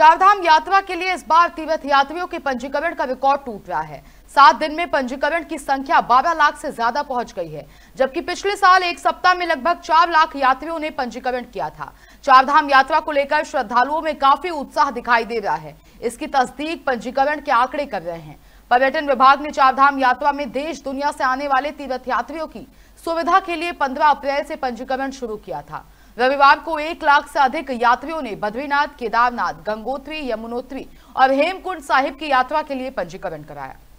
चारधाम यात्रा के लिए इस बार तीर्थ यात्रियों के पंजीकरण का रिकॉर्ड टूट रहा है सात दिन में पंजीकरण की संख्या बारह लाख से ज्यादा पहुंच गई है जबकि पिछले साल एक सप्ताह में लगभग चार लाख यात्रियों ने पंजीकरण किया था चारधाम यात्रा को लेकर श्रद्धालुओं में काफी उत्साह दिखाई दे रहा है इसकी तस्दीक पंजीकरण के आंकड़े कर रहे हैं पर्यटन विभाग ने चारधाम यात्रा में देश दुनिया से आने वाले तीर्थ यात्रियों की सुविधा के लिए पंद्रह अप्रैल से पंजीकरण शुरू किया था रविवार को एक लाख से अधिक यात्रियों ने बद्रीनाथ केदारनाथ गंगोत्री यमुनोत्री और हेमकुंड साहिब की यात्रा के लिए पंजीकरण कराया